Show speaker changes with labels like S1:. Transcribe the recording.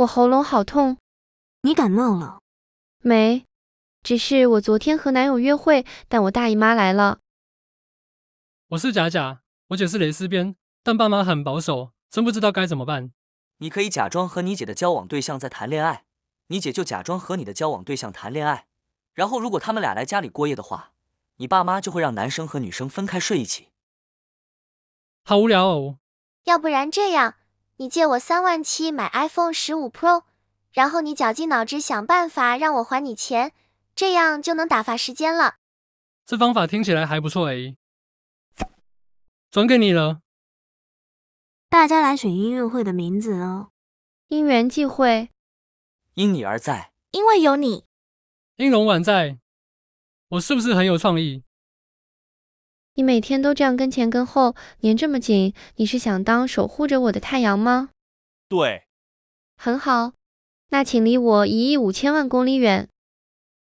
S1: 我喉咙好痛，你感冒了没？只是我昨天和男友约会，但我大姨妈来了。
S2: 我是假假，我姐是蕾丝边，但爸妈很保守，真不知道该怎么办。你可以假装和你姐的交往对象在谈恋爱，你姐就假装和你的交往对象谈恋爱。然后如果他们俩来家里过夜的话，你爸妈就会让男生和女生分开睡一起。好无聊哦。
S3: 要不然这样。你借我三万七买 iPhone 十五 Pro，然后你绞尽脑汁想办法让我还你钱，这样就能打发时间了。
S2: 这方法听起来还不错诶。
S4: 转给你了。
S3: 大家来选音乐会的名字哦。
S1: 因缘际会。
S4: 因你而在。
S1: 因为有你。
S4: 音容宛在。我是不是很有创意？
S1: 你每天都这样跟前跟后，粘这么紧，你是想当守护着我的太阳吗？对，很好，那请离我一亿五千万公里远。